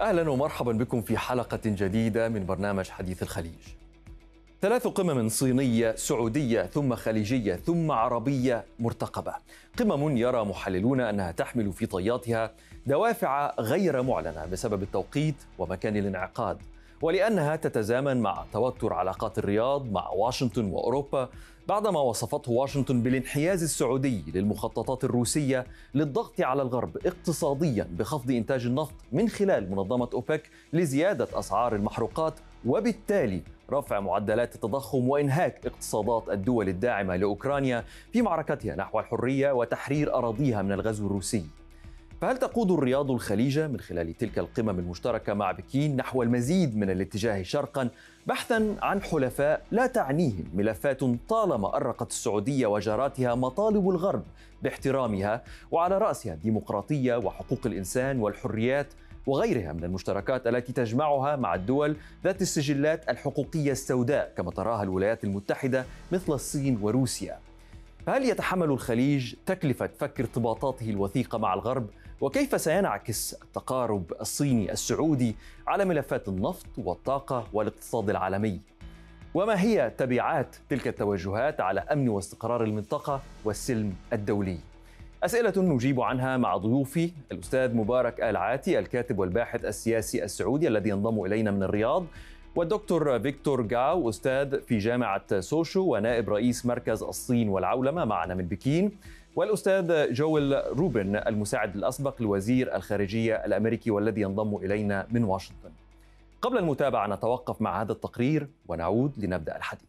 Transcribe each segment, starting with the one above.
اهلا ومرحبا بكم في حلقه جديده من برنامج حديث الخليج. ثلاث قمم صينيه، سعوديه، ثم خليجيه، ثم عربيه مرتقبه. قمم يرى محللون انها تحمل في طياتها دوافع غير معلنه بسبب التوقيت ومكان الانعقاد، ولانها تتزامن مع توتر علاقات الرياض مع واشنطن واوروبا بعدما وصفته واشنطن بالانحياز السعودي للمخططات الروسية للضغط على الغرب اقتصاديا بخفض إنتاج النفط من خلال منظمة أوبك لزيادة أسعار المحروقات وبالتالي رفع معدلات التضخم وانهاك اقتصادات الدول الداعمه لاوكرانيا في معركتها نحو الحريه وتحرير اراضيها من الغزو الروسي. فهل تقود الرياض الخليج من خلال تلك القمم المشتركه مع بكين نحو المزيد من الاتجاه شرقا بحثا عن حلفاء لا تعنيهم ملفات طالما ارقت السعوديه وجاراتها مطالب الغرب باحترامها وعلى راسها الديمقراطيه وحقوق الانسان والحريات وغيرها من المشتركات التي تجمعها مع الدول ذات السجلات الحقوقيه السوداء كما تراها الولايات المتحده مثل الصين وروسيا. فهل يتحمل الخليج تكلفه فك ارتباطاته الوثيقه مع الغرب وكيف سينعكس التقارب الصيني السعودي على ملفات النفط والطاقة والاقتصاد العالمي وما هي تبعات تلك التوجهات على أمن واستقرار المنطقة والسلم الدولي أسئلة نجيب عنها مع ضيوفي الأستاذ مبارك آل عاتي الكاتب والباحث السياسي السعودي الذي ينضم إلينا من الرياض والدكتور فيكتور جاو أستاذ في جامعة سوشو ونائب رئيس مركز الصين والعولمة معنا من بكين والأستاذ جويل روبن المساعد الأسبق لوزير الخارجية الأمريكي والذي ينضم إلينا من واشنطن قبل المتابعة نتوقف مع هذا التقرير ونعود لنبدأ الحديث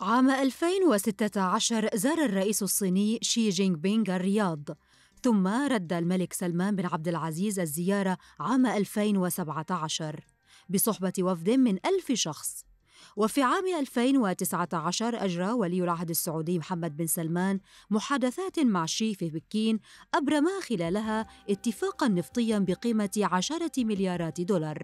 عام 2016 زار الرئيس الصيني شي جينغ بينغ الرياض ثم رد الملك سلمان بن عبد العزيز الزيارة عام 2017 بصحبة وفد من ألف شخص وفي عام 2019 أجرى ولي العهد السعودي محمد بن سلمان محادثات مع شي في بكين أبرما خلالها اتفاقا نفطيا بقيمة 10 مليارات دولار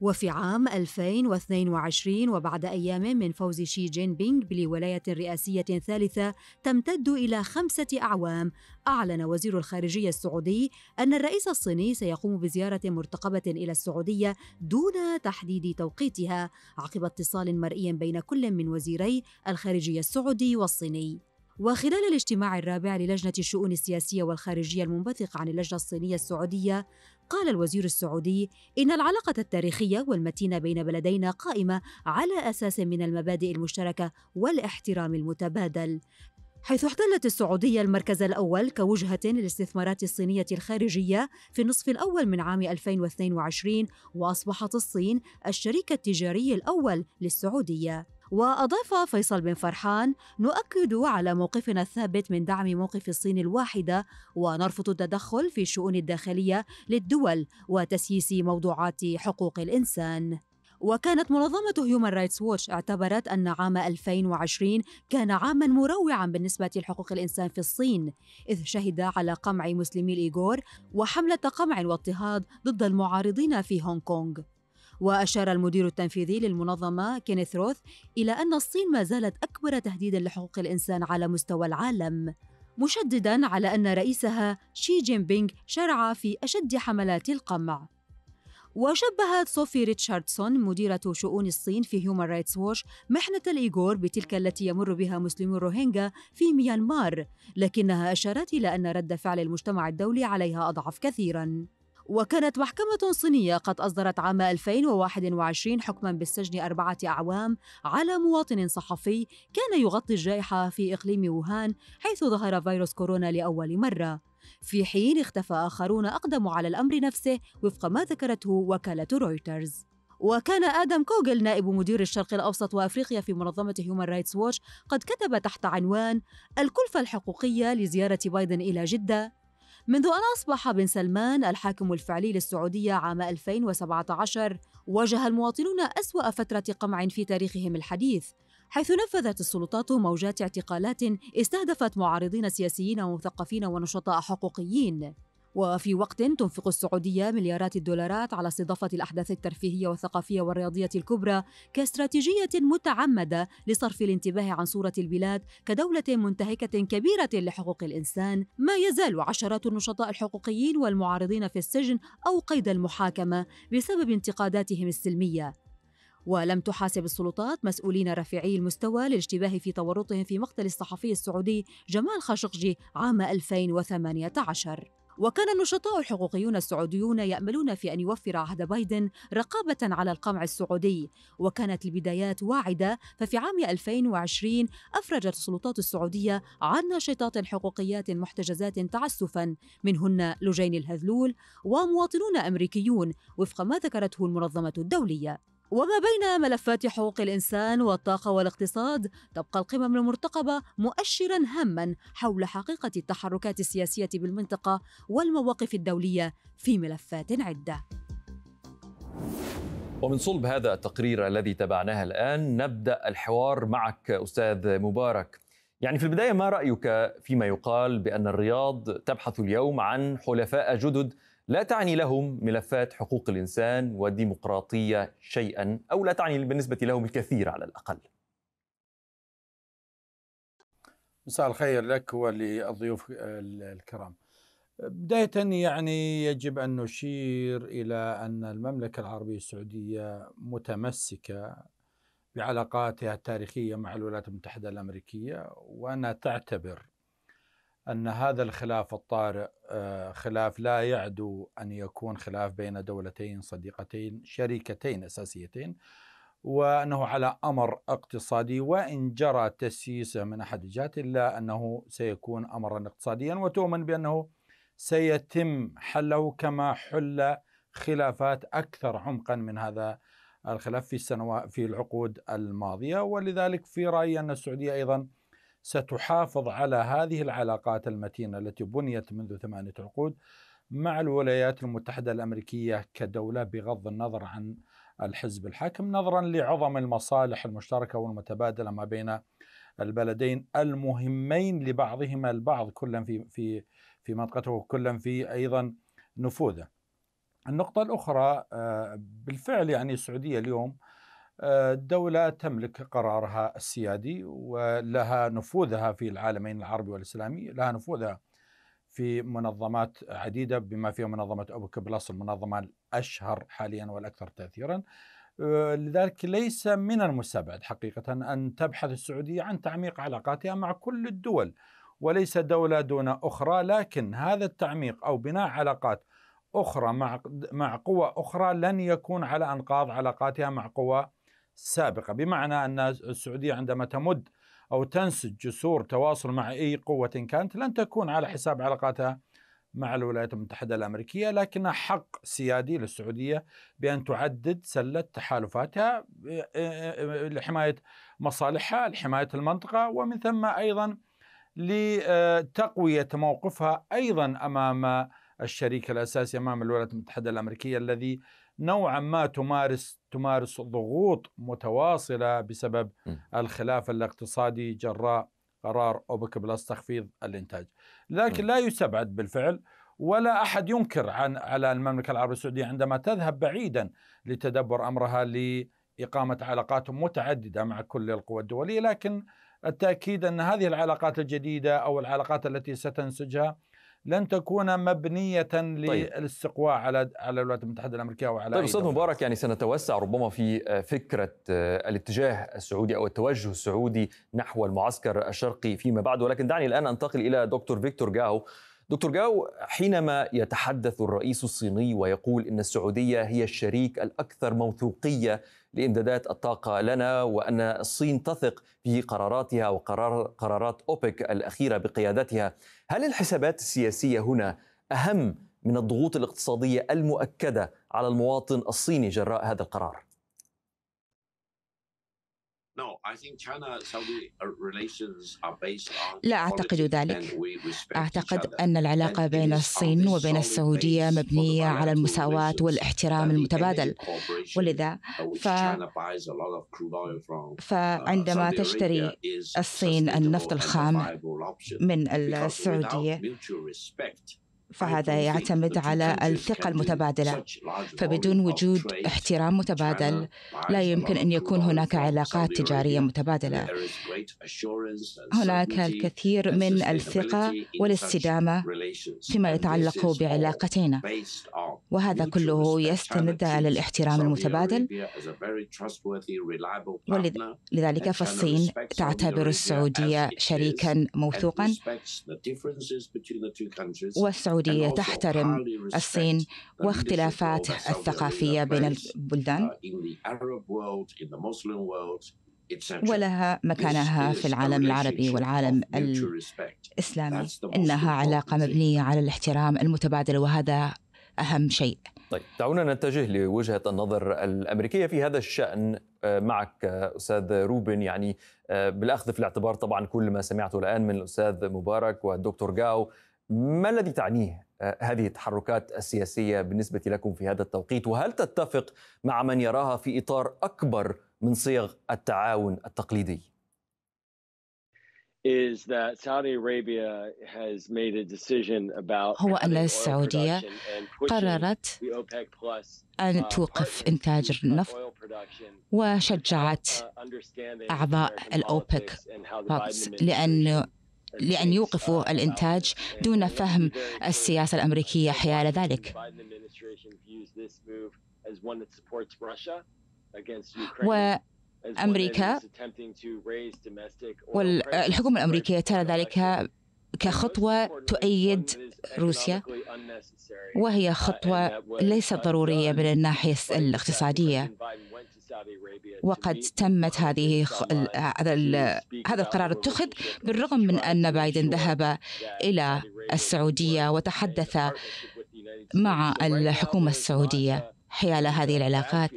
وفي عام 2022 وبعد أيام من فوز شي جين بينغ بولاية رئاسية ثالثة تمتد إلى خمسة أعوام أعلن وزير الخارجية السعودي أن الرئيس الصيني سيقوم بزيارة مرتقبة إلى السعودية دون تحديد توقيتها عقب اتصال مرئي بين كل من وزيري الخارجية السعودي والصيني وخلال الاجتماع الرابع للجنة الشؤون السياسية والخارجية المنبثق عن اللجنة الصينية السعودية قال الوزير السعودي إن العلاقة التاريخية والمتينة بين بلدينا قائمة على أساس من المبادئ المشتركة والاحترام المتبادل حيث احتلت السعودية المركز الأول كوجهة للاستثمارات الصينية الخارجية في النصف الأول من عام 2022 وأصبحت الصين الشريك التجاري الأول للسعودية وأضاف فيصل بن فرحان نؤكد على موقفنا الثابت من دعم موقف الصين الواحدة ونرفض التدخل في الشؤون الداخلية للدول وتسييس موضوعات حقوق الإنسان وكانت منظمة هيومان رايتس ووتش اعتبرت أن عام 2020 كان عاما مروعا بالنسبة لحقوق الإنسان في الصين إذ شهد على قمع مسلمي الإيغور وحملة قمع واضطهاد ضد المعارضين في هونغ كونغ وأشار المدير التنفيذي للمنظمة كينيث روث إلى أن الصين ما زالت أكبر تهديد لحقوق الإنسان على مستوى العالم مشددا على أن رئيسها شي جين بينغ شرع في أشد حملات القمع وشبهت صوفي ريتشاردسون مديرة شؤون الصين في هيومان رايتس ووش محنة الإيغور بتلك التي يمر بها مسلمو الروهينجا في ميانمار لكنها أشارت إلى أن رد فعل المجتمع الدولي عليها أضعف كثيراً وكانت محكمة صينية قد أصدرت عام 2021 حكما بالسجن أربعة أعوام على مواطن صحفي كان يغطي الجائحة في إقليم ووهان حيث ظهر فيروس كورونا لأول مرة في حين اختفى آخرون أقدموا على الأمر نفسه وفق ما ذكرته وكالة رويترز وكان آدم كوغل نائب مدير الشرق الأوسط وأفريقيا في منظمة هيومن رايتس ووتش قد كتب تحت عنوان الكلفة الحقوقية لزيارة بايدن إلى جدة منذ أن أصبح بن سلمان الحاكم الفعلي للسعودية عام 2017 واجه المواطنون أسوأ فترة قمع في تاريخهم الحديث حيث نفذت السلطات موجات اعتقالات استهدفت معارضين سياسيين ومثقفين ونشطاء حقوقيين وفي وقت تنفق السعودية مليارات الدولارات على استضافة الأحداث الترفيهية والثقافية والرياضية الكبرى كاستراتيجية متعمدة لصرف الانتباه عن صورة البلاد كدولة منتهكة كبيرة لحقوق الإنسان ما يزال عشرات النشطاء الحقوقيين والمعارضين في السجن أو قيد المحاكمة بسبب انتقاداتهم السلمية ولم تحاسب السلطات مسؤولين رفيعي المستوى للاشتباه في تورطهم في مقتل الصحفي السعودي جمال خاشقجي عام 2018 وكان النشطاء الحقوقيون السعوديون يأملون في أن يوفر عهد بايدن رقابة على القمع السعودي وكانت البدايات واعدة ففي عام 2020 أفرجت السلطات السعودية عن ناشطات حقوقيات محتجزات تعسفا منهن لجين الهذلول ومواطنون أمريكيون وفق ما ذكرته المنظمة الدولية وما بين ملفات حقوق الإنسان والطاقة والاقتصاد تبقى القمم المرتقبة مؤشرا هاما حول حقيقة التحركات السياسية بالمنطقة والمواقف الدولية في ملفات عدة ومن صلب هذا التقرير الذي تابعناه الآن نبدأ الحوار معك أستاذ مبارك يعني في البداية ما رأيك فيما يقال بأن الرياض تبحث اليوم عن حلفاء جدد لا تعني لهم ملفات حقوق الانسان والديمقراطيه شيئا او لا تعني بالنسبه لهم الكثير على الاقل. مساء الخير لك وللضيوف الكرام. بداية يعني يجب أن نشير إلى أن المملكة العربية السعودية متمسكة بعلاقاتها التاريخية مع الولايات المتحدة الأمريكية وأنها تعتبر ان هذا الخلاف الطارئ آه، خلاف لا يعدو ان يكون خلاف بين دولتين صديقتين شريكتين اساسيتين وانه على امر اقتصادي وان جرى تسييسه من احد الجهات الا انه سيكون امرا اقتصاديا وتؤمن بانه سيتم حله كما حل خلافات اكثر عمقا من هذا الخلاف في السنوات في العقود الماضيه ولذلك في رايي ان السعوديه ايضا ستحافظ على هذه العلاقات المتينة التي بنيت منذ ثمانية عقود مع الولايات المتحدة الأمريكية كدولة بغض النظر عن الحزب الحاكم نظرا لعظم المصالح المشتركة والمتبادلة ما بين البلدين المهمين لبعضهما البعض كلا في في في منطقته وكلا في ايضا نفوذه. النقطة الأخرى آه، بالفعل يعني السعودية اليوم دولة تملك قرارها السيادي ولها نفوذها في العالمين العربي والإسلامي لها نفوذها في منظمات عديدة بما فيها منظمة أوبك بلس المنظمة الأشهر حاليا والأكثر تأثيرا آه، لذلك ليس من المستبعد حقيقة أن تبحث السعودية عن تعميق علاقاتها مع كل الدول وليس دولة دون أخرى لكن هذا التعميق أو بناء علاقات أخرى مع مع قوى أخرى لن يكون على أنقاض علاقاتها مع قوى السابقة بمعنى أن السعودية عندما تمد أو تنسج جسور تواصل مع أي قوة كانت لن تكون على حساب علاقاتها مع الولايات المتحدة الأمريكية لكنها حق سيادي للسعودية بأن تعدد سلة تحالفاتها آه، آه، آه، لحماية مصالحها لحماية المنطقة ومن ثم أيضا لتقوية موقفها أيضا أمام الشريك الأساسي أمام الولايات المتحدة الأمريكية الذي نوعا ما تمارس تمارس ضغوط متواصله بسبب الخلاف الاقتصادي جراء قرار اوبك بلس تخفيض الانتاج لكن لا يستبعد بالفعل ولا احد ينكر عن على المملكه العربيه السعوديه عندما تذهب بعيدا لتدبر امرها لاقامه علاقات متعدده مع كل القوى الدوليه لكن التاكيد ان هذه العلاقات الجديده او العلاقات التي ستنسجها لن تكون مبنية طيب. للاستقواء على على الولايات المتحدة الأمريكية وعلى طيب أستاذ مبارك يعني سنتوسع ربما في آه، فكرة آه، الاتجاه السعودي أو التوجه السعودي نحو المعسكر الشرقي فيما بعد ولكن دعني الآن أنتقل إلى دكتور فيكتور جاو دكتور جاو حينما يتحدث الرئيس الصيني ويقول إن السعودية هي الشريك الأكثر موثوقية لامدادات الطاقه لنا وان الصين تثق في قراراتها وقرار قرارات اوبك الاخيره بقيادتها هل الحسابات السياسيه هنا اهم من الضغوط الاقتصاديه المؤكده على المواطن الصيني جراء هذا القرار Uh, لا أعتقد ذلك أعتقد أن العلاقة بين الصين وبين السعودية مبنية على المساواة والاحترام المتبادل ولذا uh, ف... Uh, فعندما تشتري الصين النفط الخام من السعودية فهذا يعتمد على الثقة المتبادلة فبدون وجود احترام متبادل لا يمكن أن يكون هناك علاقات تجارية متبادلة هناك الكثير من الثقة والاستدامة فيما يتعلق بعلاقتنا وهذا كله يستند على الاحترام المتبادل ولذلك فالصين تعتبر السعودية شريكا موثوقا والسعودية السعودية تحترم الصين واختلافات الثقافية بين البلدان uh, ولها مكانها في العالم العربي والعالم الإسلامي إنها علاقة مبنية على الاحترام المتبادل وهذا أهم شيء طيب دعونا نتجه لوجهة النظر الأمريكية في هذا الشأن آه، معك آه، أستاذ روبن يعني آه، بالأخذ في الاعتبار طبعا كل ما سمعته الآن من الأستاذ مبارك والدكتور جاو ما الذي تعنيه آه، هذه التحركات السياسيه بالنسبه لكم في هذا التوقيت وهل تتفق مع من يراها في اطار اكبر من صيغ التعاون التقليدي هو أن السعودية قررت أن توقف إنتاج النفط وشجعت uh, أعضاء الأوبك لأن لأن يوقفوا الإنتاج دون فهم السياسة الأمريكية حيال ذلك وأمريكا والحكومة الأمريكية ترى ذلك كخطوة تؤيد روسيا وهي خطوة ليست ضرورية من الناحية الاقتصادية وقد تمت هذه هذا هذا القرار اتخذ بالرغم من ان بايدن ذهب الى السعوديه وتحدث مع الحكومه السعوديه uh, حيال هذه العلاقات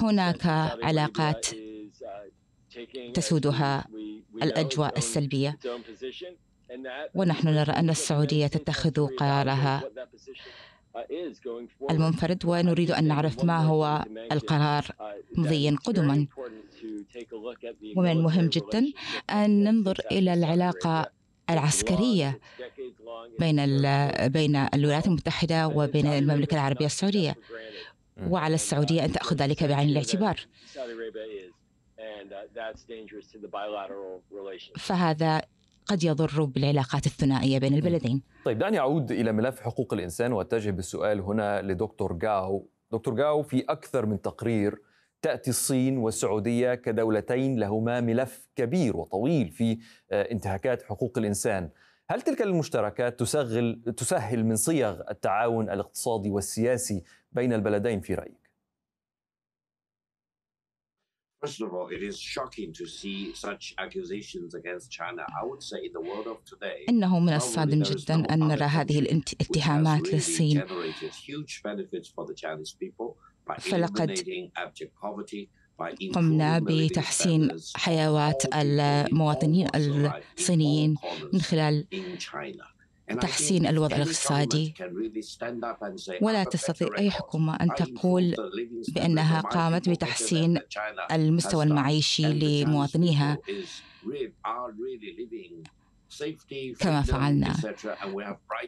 هناك علاقات uh, تسودها الاجواء السلبيه ونحن نرى ان السعوديه تتخذ قرارها المنفرد ونريد أن نعرف ما هو القرار مضيا قدما ومن المهم جدا أن ننظر إلى العلاقة العسكرية بين بين الولايات المتحدة وبين المملكة العربية السعودية وعلى السعودية أن تأخذ ذلك بعين الاعتبار فهذا قد يضر بالعلاقات الثنائيه بين البلدين. طيب دعني اعود الى ملف حقوق الانسان واتجه بالسؤال هنا لدكتور جاو، دكتور جاو في اكثر من تقرير تاتي الصين والسعوديه كدولتين لهما ملف كبير وطويل في آه، انتهاكات حقوق الانسان. هل تلك المشتركات تسهل تسهل من صيغ التعاون الاقتصادي والسياسي بين البلدين في رايك؟ First of all, it is shocking to see such accusations against China. I would say in the world of today. إنه من الصادم جدا أن نرى هذه الاتهامات للصين. فلقد قمنا بتحسين حيوات المواطنين الصينيين من خلال تحسين الوضع الاقتصادي ولا تستطيع أي حكومة أن تقول بأنها قامت بتحسين المستوى المعيشي لمواطنيها كما فعلنا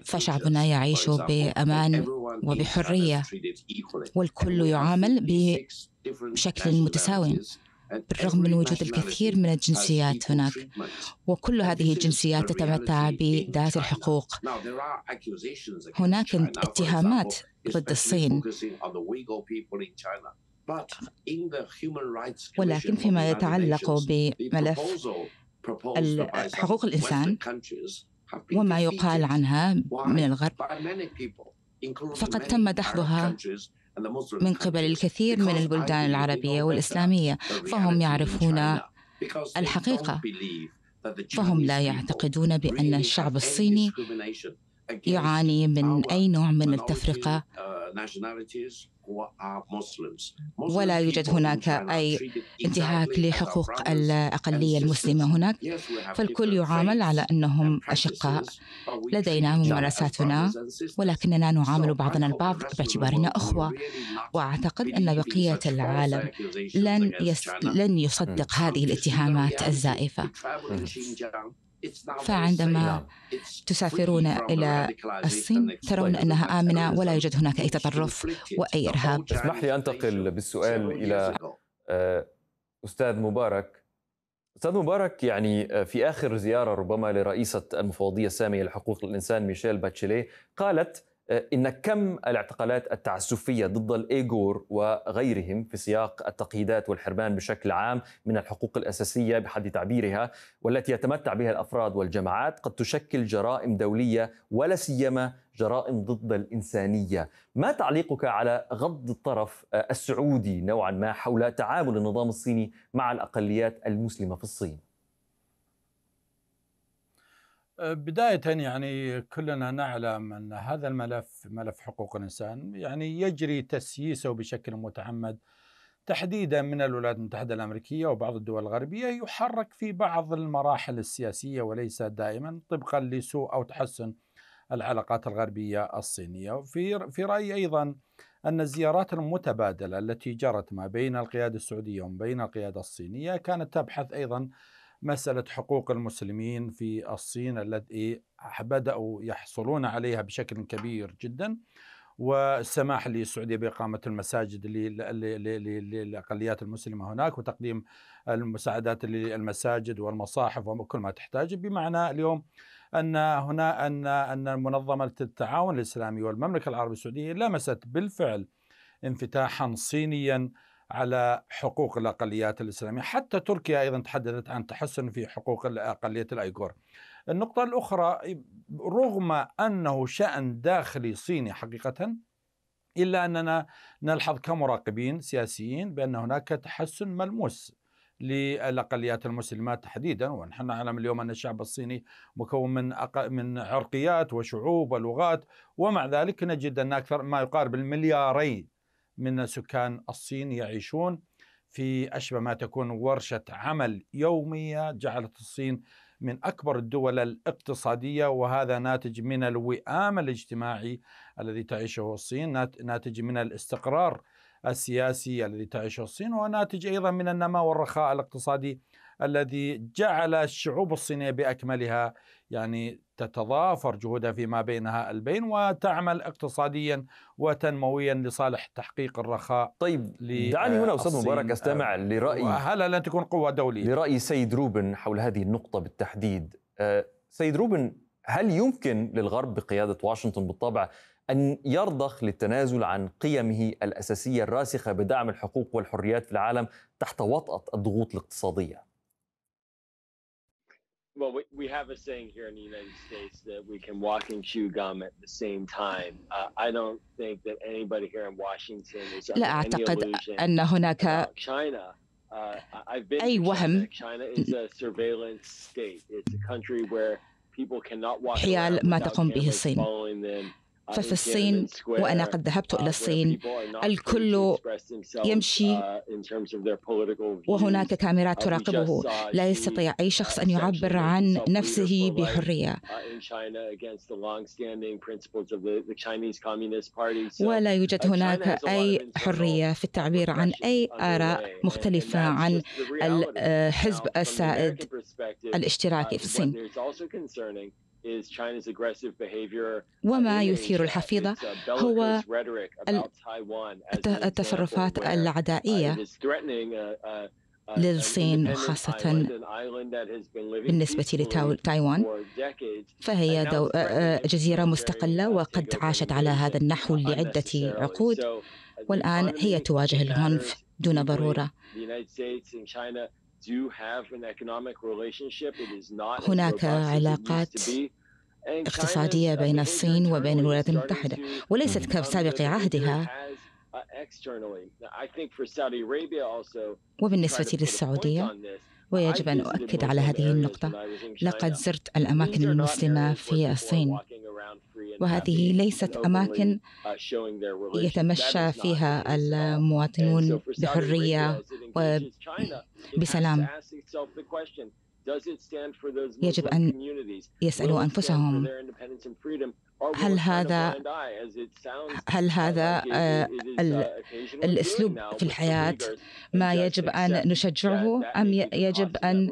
فشعبنا يعيش بامان وبحريه والكل يعامل بشكل متساو بالرغم من وجود الكثير من الجنسيات هناك وكل هذه الجنسيات تتمتع بذات الحقوق هناك اتهامات ضد الصين ولكن فيما يتعلق بملف حقوق الإنسان وما يقال عنها من الغرب فقد تم دحضها من قبل الكثير من البلدان العربية والإسلامية فهم يعرفون الحقيقة فهم لا يعتقدون بأن الشعب الصيني يعاني من أي نوع من التفرقة uh, ولا يوجد هناك أي انتهاك لحقوق الأقلية المسلمة هناك فالكل يعامل على أنهم أشقاء لدينا ممارساتنا ولكننا نعامل بعضنا البعض باعتبارنا أخوة وأعتقد أن بقية العالم لن, يس... لن يصدق mm. هذه الاتهامات الزائفة فعندما تسافرون إلى الصين ترون أنها آمنة ولا يوجد هناك أي تطرف وأي إرهاب اسمح لي أنتقل بالسؤال إلى آه، أستاذ مبارك أستاذ مبارك يعني آه، في آخر زيارة ربما لرئيسة المفوضية السامية لحقوق الإنسان ميشيل باتشيلي قالت آه، إن كم الاعتقالات التعسفية ضد الإيغور وغيرهم في سياق التقييدات والحرمان بشكل عام من الحقوق الأساسية بحد تعبيرها والتي يتمتع بها الأفراد والجماعات قد تشكل جرائم دولية ولا سيما جرائم ضد الإنسانية ما تعليقك على غض الطرف آه، السعودي نوعا ما حول تعامل النظام الصيني مع الأقليات المسلمة في الصين؟ آه، بداية يعني كلنا نعلم أن هذا الملف ملف حقوق الإنسان يعني يجري تسييسه بشكل متعمد تحديدا من الولايات المتحدة الأمريكية وبعض الدول الغربية يحرك في بعض المراحل السياسية وليس دائما طبقا لسوء أو تحسن العلاقات الغربية الصينية في, في رأيي أيضا أن الزيارات المتبادلة التي جرت ما بين القيادة السعودية وما بين القيادة الصينية كانت تبحث أيضا مسألة حقوق المسلمين في الصين التي بدأوا يحصلون عليها بشكل كبير جدا والسماح للسعودية بإقامة المساجد للأقليات المسلمة هناك وتقديم المساعدات للمساجد والمصاحف وكل ما تحتاج بمعنى اليوم أن هنا أن أن منظمة التعاون الإسلامي والمملكة العربية السعودية لمست بالفعل انفتاحا صينيا على حقوق الأقليات الإسلامية حتى تركيا أيضا تحدثت عن تحسن في حقوق الأقلية الأيغور النقطة الأخرى رغم أنه شأن داخلي صيني حقيقة إلا أننا نلحظ كمراقبين سياسيين بأن هناك تحسن ملموس للاقليات المسلمات تحديدا ونحن نعلم اليوم ان الشعب الصيني مكون من من عرقيات وشعوب ولغات ومع ذلك نجد ان اكثر ما يقارب المليارين من سكان الصين يعيشون في أشبه ما تكون ورشة عمل يومية جعلت الصين من أكبر الدول الاقتصادية وهذا ناتج من الوئام الاجتماعي الذي تعيشه الصين ناتج من الاستقرار السياسي الذي تعيشه الصين وناتج أيضا من النماء والرخاء الاقتصادي الذي جعل الشعوب الصينية بأكملها يعني تتضافر جهودها فيما بينها البين وتعمل اقتصاديا وتنمويا لصالح تحقيق الرخاء طيب دعني هنا آه، استاذ مبارك استمع لراي هل لن تكون قوه دوليه لراي سيد روبن حول هذه النقطه بالتحديد آه، سيد روبن هل يمكن للغرب بقياده واشنطن بالطبع ان يرضخ للتنازل عن قيمه الاساسيه الراسخه بدعم الحقوق والحريات في العالم تحت وطاه الضغوط الاقتصاديه well, we, we have a saying here in the United States that we can walk and chew gum at the same time. Uh, I don't think that anybody here in Washington is under any أن هناك China. Uh, I've been to China is a surveillance state. It's a country where people cannot walk حيال ما Following them. ففي الصين وأنا قد ذهبت إلى uh, الصين الكل يمشي uh, وهناك كاميرات uh, تراقبه لا يستطيع أي شخص أن يعبر عن نفسه بحرية ولا يوجد هناك أي حرية في التعبير عن أي آراء مختلفة عن الحزب السائد الاشتراكي في الصين Uh, وما يثير الحفيظة هو التصرفات العدائية uh, uh, للصين وخاصة بالنسبة لتايوان فهي دو... آه، آه، جزيرة مستقلة وقد عاشت على هذا النحو لعدة عقود والآن هي تواجه العنف دون ضرورة هناك علاقات اقتصادية uh, بين الصين وبين الولايات المتحدة وليست كسابق عهدها uh, وبالنسبة للسعودية ويجب أن أؤكد على هذه النقطة لقد زرت الأماكن المسلمة في الصين وهذه ليست أماكن يتمشى فيها المواطنون بحرية وبسلام يجب أن يسألوا أنفسهم هل هذا هل هذا الاسلوب في الحياه ما يجب ان نشجعه ام يجب ان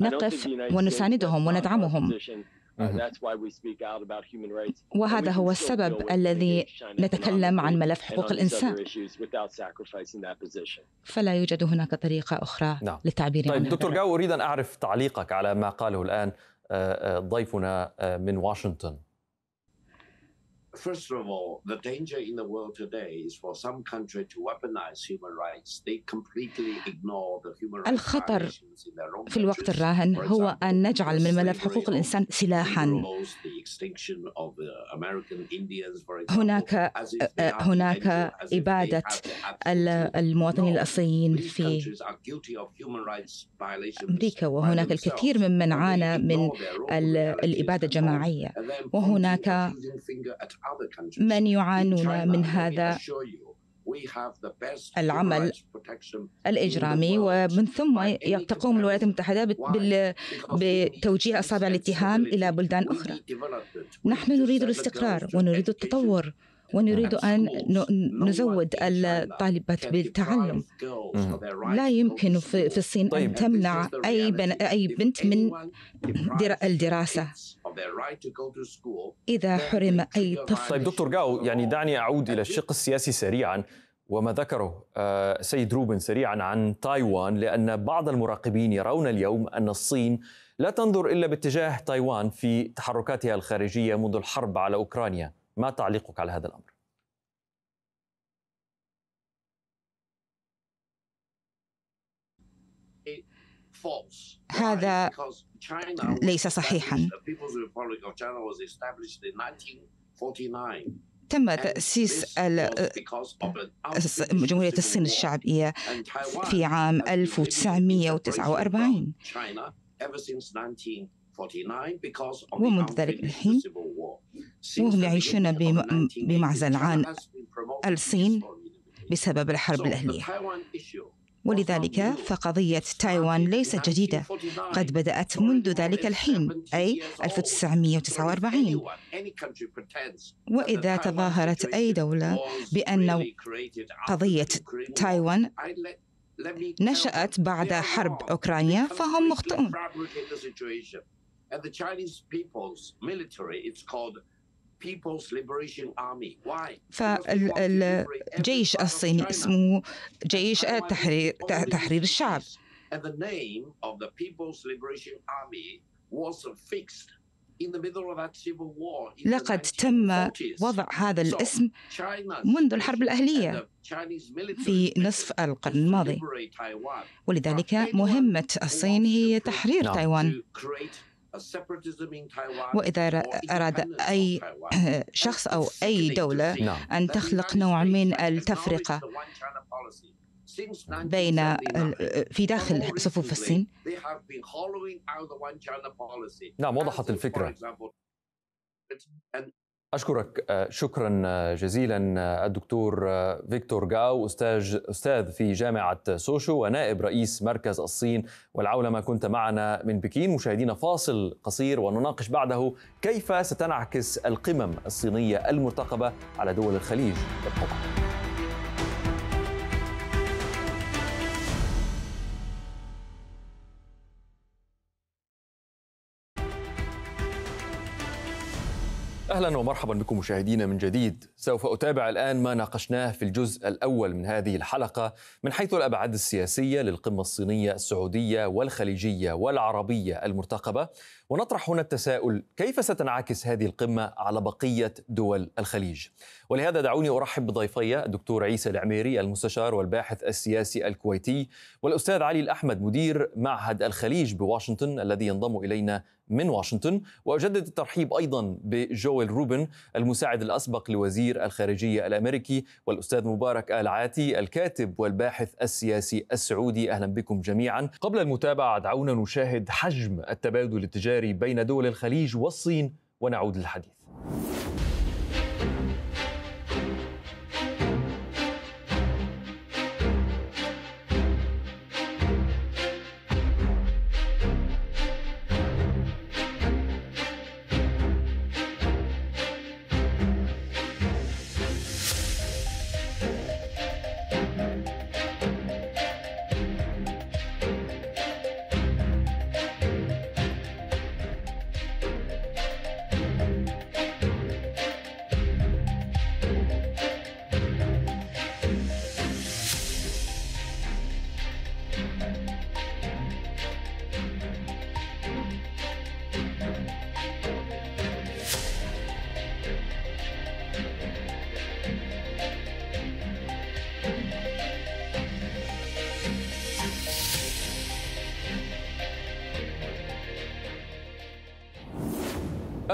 نقف ونساندهم وندعمهم uh, وهذا هو السبب الذي نتكلم عن ملف حقوق الإنسان فلا يوجد هناك طريقة أخرى نعم. للتعبير طيب دكتور جاو أريد أن أعرف تعليقك على ما قاله الآن آه، آه، ضيفنا آه، من واشنطن First of all, the danger in the world today is for some country to weaponize human rights. They completely ignore the human rights. الخطر في الوقت الراهن هو أن نجعل من ملف حقوق الإنسان سلاحا. Uh, هناك آه، آه، هناك إبادة المواطنين الأصليين في أمريكا وهناك الكثير ممن عانى من الإبادة الجماعية وهناك من يعانون من هذا العمل الإجرامي ومن ثم تقوم الولايات المتحدة بتوجيه أصابع الاتهام إلى بلدان أخرى نحن نريد الاستقرار ونريد التطور ونريد أن نزود الطالبات بالتعلم لا يمكن في الصين أن طيب. تمنع أي أي بنت من الدراسة إذا حرم أي طفل طيب دكتور جاو يعني دعني أعود إلى الشق السياسي سريعا وما ذكره آه، سيد روبن سريعا عن تايوان لأن بعض المراقبين يرون اليوم أن الصين لا تنظر إلا باتجاه تايوان في تحركاتها الخارجية منذ الحرب على أوكرانيا ما تعليقك على هذا الامر؟ هذا ليس صحيحا تم تأسيس جمهورية الصين الشعبية في عام 1949 ومنذ ذلك الحين وهم يعيشون بمعزل عن الصين بسبب الحرب الأهلية ولذلك فقضية تايوان ليست جديدة قد بدأت منذ ذلك الحين أي 1949 وإذا تظاهرت أي دولة بأن قضية تايوان نشأت بعد حرب أوكرانيا فهم مخطئون And the Chinese people's military, it's called People's Liberation Army. Why? فالجيش الصيني اسمه جيش التحرير تحرير الشعب And the the name of People's Liberation Army was fixed لقد تم وضع هذا الاسم منذ الحرب الأهلية في نصف القرن الماضي ولذلك مهمة الصين هي تحرير تايوان وإذا أراد أي شخص أو أي دولة أن تخلق نوع من التفرقة بين في داخل صفوف الصين نعم وضحت الفكرة أشكرك آه، شكرا آه، جزيلا آه، الدكتور فيكتور غاو أستاذ أستاذ في جامعة سوشو ونائب رئيس مركز الصين والعولمة كنت معنا من بكين مشاهدينا فاصل قصير ونناقش بعده كيف ستنعكس القمم الصينية المرتقبة على دول الخليج ابقوا معنا اهلا ومرحبا بكم مشاهدينا من جديد، سوف اتابع الان ما ناقشناه في الجزء الاول من هذه الحلقه من حيث الابعاد السياسيه للقمه الصينيه السعوديه والخليجيه والعربيه المرتقبه، ونطرح هنا التساؤل كيف ستنعكس هذه القمة على بقية دول الخليج ولهذا دعوني أرحب بضيفي الدكتور عيسى العميري المستشار والباحث السياسي الكويتي والأستاذ علي الأحمد مدير معهد الخليج بواشنطن الذي ينضم إلينا من واشنطن وأجدد الترحيب أيضا بجويل روبن المساعد الأسبق لوزير الخارجية الأمريكي والأستاذ مبارك آل عاتي الكاتب والباحث السياسي السعودي أهلا بكم جميعا قبل المتابعة دعونا نشاهد حجم التبادل التجاري التجاري بين دول الخليج والصين ونعود للحديث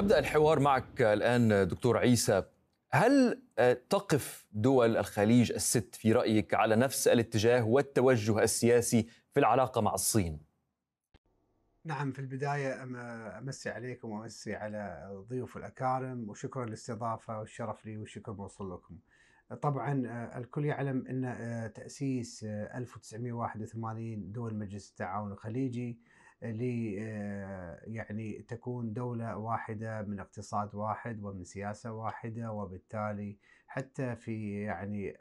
ابدا الحوار معك الان دكتور عيسى هل آه، تقف دول الخليج الست في رايك على نفس الاتجاه والتوجه السياسي في العلاقه مع الصين؟ نعم في البداية أمسي عليكم وأمسي على ضيوف الأكارم وشكرا للاستضافة والشرف لي والشكر موصول لكم طبعا آه، الكل يعلم أن آه، تأسيس 1981 دول مجلس التعاون الخليجي ل آه، يعني تكون دولة واحدة من اقتصاد واحد ومن سياسة واحدة وبالتالي حتى في يعني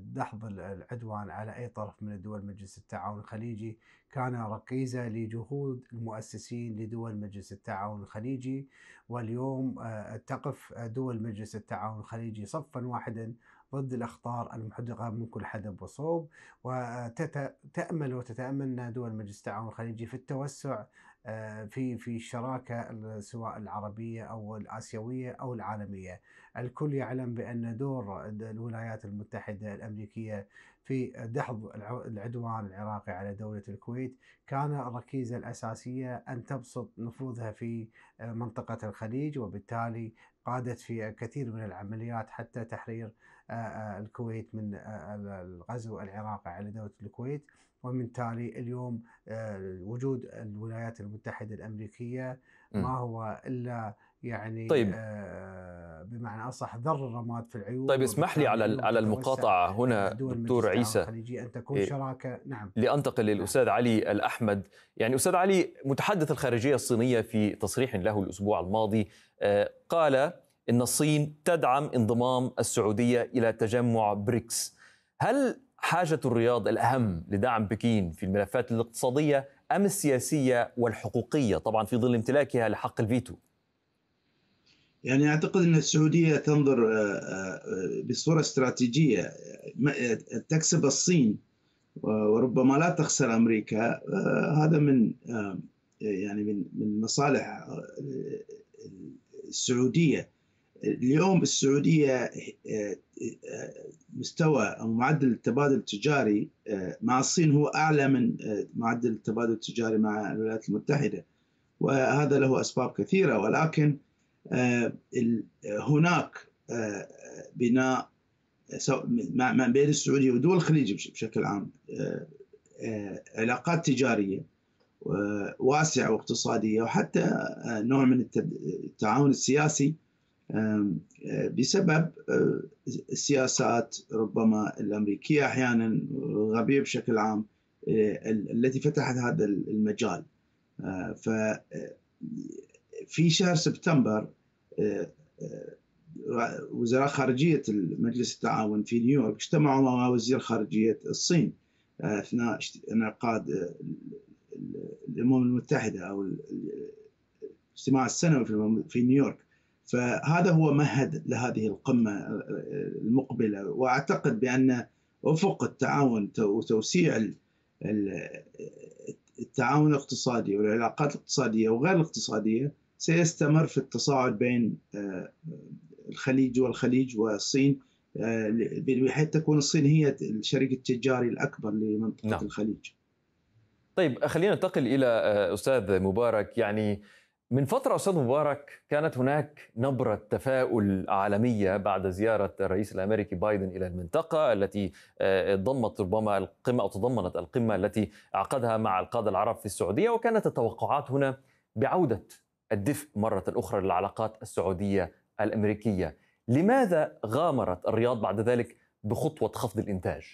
دحض آه، العدوان على أي طرف من الدول مجلس التعاون الخليجي كان ركيزة لجهود المؤسسين لدول مجلس التعاون الخليجي واليوم آه، تقف دول مجلس التعاون الخليجي صفا واحدا ضد الأخطار المحدقة من كل حدب وصوب وتأمل وتتأمل دول مجلس التعاون الخليجي في التوسع آه، في في الشراكه سواء العربيه او الاسيويه او العالميه، الكل يعلم بان دور الولايات المتحده الامريكيه في دحض العدوان العراقي على دوله الكويت كان الركيزه الاساسيه ان تبسط نفوذها في آه، منطقه الخليج وبالتالي قادت في كثير من العمليات حتى تحرير آه، آه، الكويت من آه، الغزو العراقي على دولة الكويت ومن تالي اليوم وجود الولايات المتحدة الأمريكية ما هو إلا يعني طيب. بمعنى اصح ذر الرماد في العيون طيب اسمح لي على على المقاطعه هنا دكتور عيسى ان تكون إيه شراكه نعم لانتقل نعم. للاستاذ نعم. علي الاحمد يعني استاذ علي متحدث الخارجيه الصينيه في تصريح له الاسبوع الماضي قال أن الصين تدعم انضمام السعودية إلى تجمع بريكس هل حاجة الرياض الأهم لدعم بكين في الملفات الاقتصادية أم السياسية والحقوقية طبعا في ظل امتلاكها لحق الفيتو يعني اعتقد ان السعوديه تنظر آه، آه، بصوره استراتيجيه تكسب الصين وربما لا تخسر امريكا آه، هذا من يعني من من مصالح السعوديه اليوم السعوديه آه، آه، مستوى او معدل التبادل التجاري آه، مع الصين هو اعلى من معدل التبادل التجاري مع الولايات المتحده وهذا له اسباب كثيره ولكن هناك بناء ما بين السعوديه ودول الخليج بشكل عام علاقات تجاريه واسعه واقتصاديه وحتى نوع من التعاون السياسي آه، بسبب آه، السياسات ربما الامريكيه احيانا غبية بشكل عام آه، التي فتحت هذا المجال ف في شهر سبتمبر وزراء خارجيه مجلس التعاون في نيويورك اجتمعوا مع وزير خارجيه الصين اثناء انعقاد الامم المتحده او الاجتماع السنوي في نيويورك فهذا هو مهد لهذه القمة آه، آه، المقبلة وأعتقد بأن أفق التعاون وتوسيع التعاون الاقتصادي والعلاقات الاقتصادية وغير الاقتصادية سيستمر في التصاعد بين آه، الخليج والخليج والصين بحيث تكون الصين هي الشريك التجاري الأكبر لمنطقة نعم. الخليج طيب خلينا ننتقل إلى أستاذ مبارك يعني من فترة أستاذ مبارك كانت هناك نبرة تفاؤل عالمية بعد زيارة الرئيس الأمريكي بايدن إلى المنطقة التي آه، ضمت ربما القمة أو تضمنت القمة التي عقدها مع القادة العرب في السعودية وكانت التوقعات هنا بعودة الدفء مرة أخرى للعلاقات السعودية الأمريكية لماذا غامرت الرياض بعد ذلك بخطوة خفض الإنتاج؟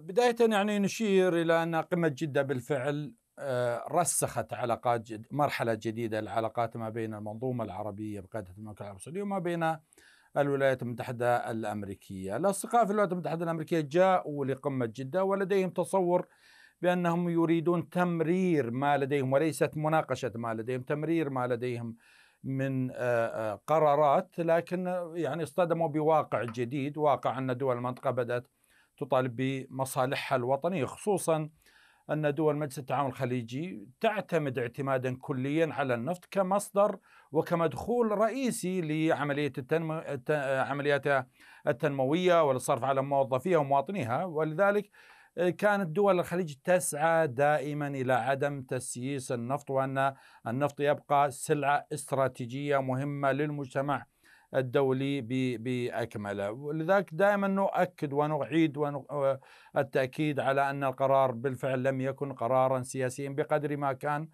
بداية يعني نشير إلى أن قمة جدة بالفعل آه، رسخت علاقات جد مرحلة جديدة للعلاقات ما بين المنظومة العربية بقيادة المملكة العربية السعودية وما بين الولايات المتحدة الأمريكية الأصدقاء في الولايات المتحدة الأمريكية جاءوا لقمة جدة ولديهم تصور بأنهم يريدون تمرير ما لديهم وليست مناقشة ما لديهم تمرير ما لديهم من آه، آه، قرارات لكن يعني اصطدموا بواقع جديد واقع أن دول المنطقة بدأت تطالب بمصالحها الوطنية خصوصا أن دول مجلس التعاون الخليجي تعتمد اعتمادا كليا على النفط كمصدر وكمدخول رئيسي لعملية التنمو عملياتها التنموية والصرف على موظفيها ومواطنيها ولذلك آه، كانت دول الخليج تسعى دائما إلى عدم تسييس النفط وأن النفط يبقى سلعة استراتيجية مهمة للمجتمع الدولي باكمله، ولذلك دائما نؤكد ونعيد التاكيد على ان القرار بالفعل لم يكن قرارا سياسيا بقدر ما كان